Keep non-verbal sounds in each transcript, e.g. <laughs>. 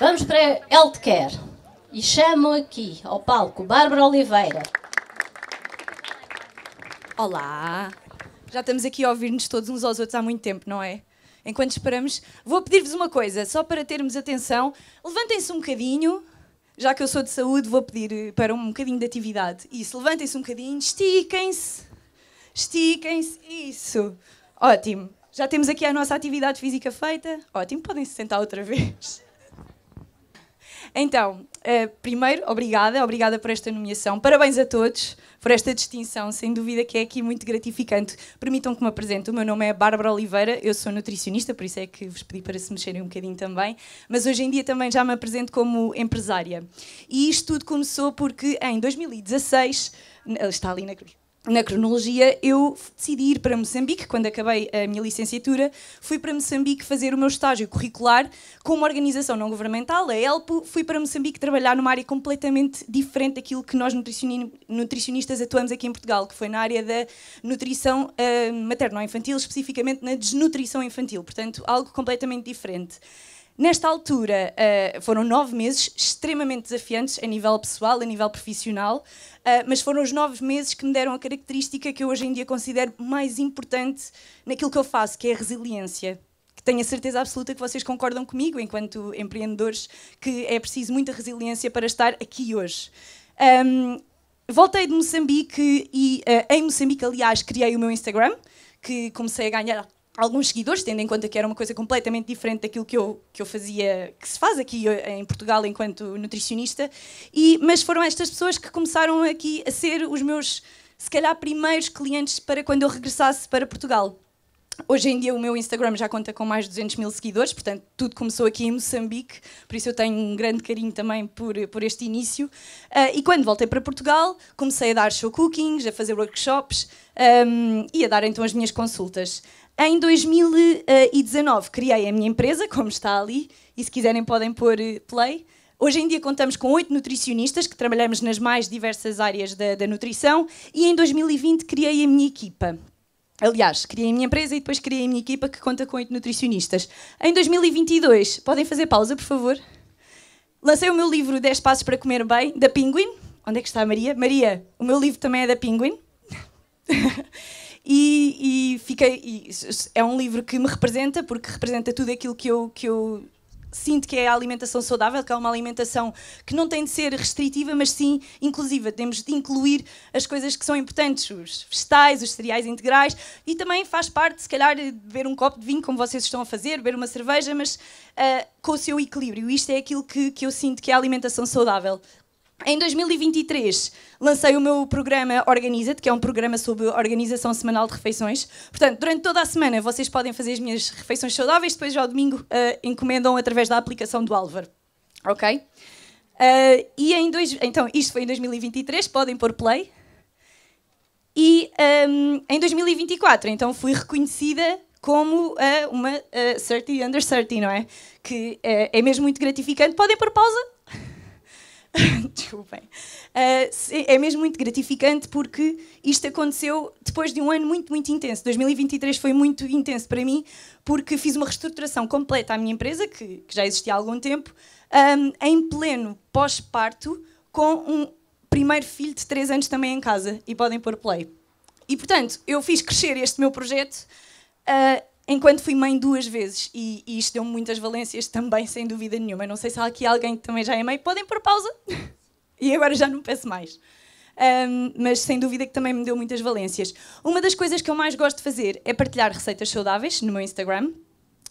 Vamos para Healthcare. E chamo aqui ao palco Bárbara Oliveira. Olá! Já estamos aqui a ouvir-nos todos uns aos outros há muito tempo, não é? Enquanto esperamos, vou pedir-vos uma coisa, só para termos atenção. Levantem-se um bocadinho, já que eu sou de saúde, vou pedir eh, para um bocadinho de atividade. Isso, levantem-se um bocadinho, estiquem-se, estiquem-se, isso. Ótimo. Já temos aqui a nossa atividade física feita. Ótimo, podem se sentar outra <laughs> vez. Então, uh, primeiro, obrigada, obrigada por esta nomeação. Parabéns a todos por esta distinção, sem dúvida que é aqui muito gratificante. Permitam que me apresente. O meu nome é Bárbara Oliveira, eu sou nutricionista, por isso é que vos pedi para se mexerem um bocadinho também. Mas hoje em dia também já me apresento como empresária. E isto tudo começou porque em 2016, está ali na cruz na cronologia, eu decidi ir para Moçambique, quando acabei a minha licenciatura, fui para Moçambique fazer o meu estágio curricular com uma organização não governamental, a ELPO, fui para Moçambique trabalhar numa área completamente diferente daquilo que nós nutricionistas atuamos aqui em Portugal, que foi na área da nutrição uh, materno-infantil, especificamente na desnutrição infantil, portanto, algo completamente diferente. Nesta altura, uh, foram nove meses extremamente desafiantes a nível pessoal, a nível profissional, uh, mas foram os nove meses que me deram a característica que eu hoje em dia considero mais importante naquilo que eu faço, que é a resiliência. Que tenho a certeza absoluta que vocês concordam comigo, enquanto empreendedores, que é preciso muita resiliência para estar aqui hoje. Um, voltei de Moçambique e, uh, em Moçambique, aliás, criei o meu Instagram, que comecei a ganhar alguns seguidores, tendo em conta que era uma coisa completamente diferente daquilo que eu, que eu fazia, que se faz aqui eh, em Portugal enquanto nutricionista, e, mas foram estas pessoas que começaram aqui a ser os meus, se calhar, primeiros clientes para quando eu regressasse para Portugal. Hoje em dia o meu Instagram já conta com mais de 200 mil seguidores, portanto tudo começou aqui em Moçambique, por isso eu tenho um grande carinho também por, por este início. Uh, e quando voltei para Portugal, comecei a dar show cookings, a fazer workshops um, e a dar então as minhas consultas. Em 2019 criei a minha empresa, como está ali, e se quiserem podem pôr eh, play. Hoje em dia contamos com oito nutricionistas que trabalhamos nas mais diversas áreas da, da nutrição e em 2020 criei a minha equipa. Aliás, criei a minha empresa e depois criei a minha equipa que conta com oito nutricionistas. Em 2022, podem fazer pausa, por favor? Lancei o meu livro 10 Passos para Comer Bem, da Penguin. Onde é que está a Maria? Maria, o meu livro também é da Penguin. <laughs> e, e, fiquei, é um livro que me representa, porque representa tudo aquilo que eu, que eu sinto que é a alimentação saudável, que é uma alimentação que não tem de ser restritiva, mas sim inclusiva. Temos de incluir as coisas que são importantes, os vegetais, os cereais integrais e também faz parte, se calhar, beber um copo de vinho, como vocês estão a fazer, beber uma cerveja, mas uh, com o seu equilíbrio. Isto é aquilo que, que eu sinto que é a alimentação saudável. Em 2023 lancei o meu programa Organiza-te, que é um programa sobre organização semanal de refeições. Portanto, durante toda a semana vocês podem fazer as minhas refeições saudáveis, depois ao domingo uh, encomendam através da aplicação do Álvaro. Ok? Uh, e em dois, então, isto foi em 2023, podem pôr play. E um, ehm, em 2024, então, fui reconhecida como uh, uma uh, 30 under 30, não é? Que é mesmo muito gratificante. Podem pôr pausa? <laughs> Desculpem. Uh, é mesmo muito gratificante porque isto aconteceu depois de um ano muito, muito intenso. 2023 foi muito intenso para mim porque fiz uma reestruturação completa à minha empresa, que, que já existia há algum tempo, um, em pleno pós-parto, com um primeiro filho de 3 anos também em casa. E podem pôr play. E portanto, eu fiz crescer este meu projeto. Uh, enquanto fui mãe duas vezes. E, e isto deu muitas valências também, sem dúvida nenhuma. não sei se há aqui alguém que também já é mãe. Podem pôr pausa. <laughs> e agora já não peço mais. Um, mas sem dúvida que também me deu muitas valências. Uma das coisas que eu mais gosto de fazer é partilhar receitas saudáveis no meu Instagram.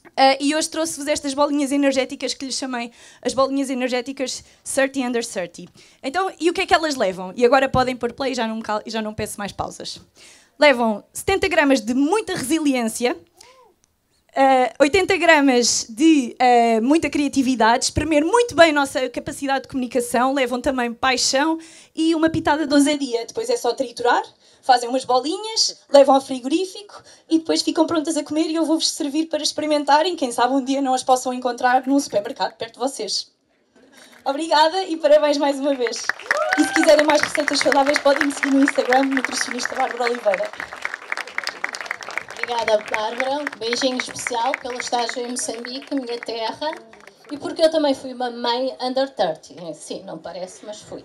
Uh, e hoje trouxe-vos estas bolinhas energéticas que lhes chamei as bolinhas energéticas 30 under 30. Então, e o que é que elas levam? E agora podem pôr play e já não, já não peço mais pausas. Levam 70 gramas de muita resiliência, uh, eh, 80 gramas de uh, muita criatividade, espremer muito bem a nossa capacidade de comunicação, levam também paixão e uma pitada de ousadia. Depois é só triturar, fazem umas bolinhas, levam ao frigorífico e depois ficam prontas a comer e eu vou-vos servir para experimentarem. Quem sabe um dia não as possam encontrar num supermercado perto de vocês. Obrigada e parabéns mais uma vez. E se quiserem mais receitas saudáveis, podem me seguir no Instagram, Nutricionista Bárbara Oliveira. Obrigada, Bárbara. Um beijinho especial pelo estágio em Moçambique, minha terra. E porque eu também fui uma mãe under 30. Sim, não parece, mas fui.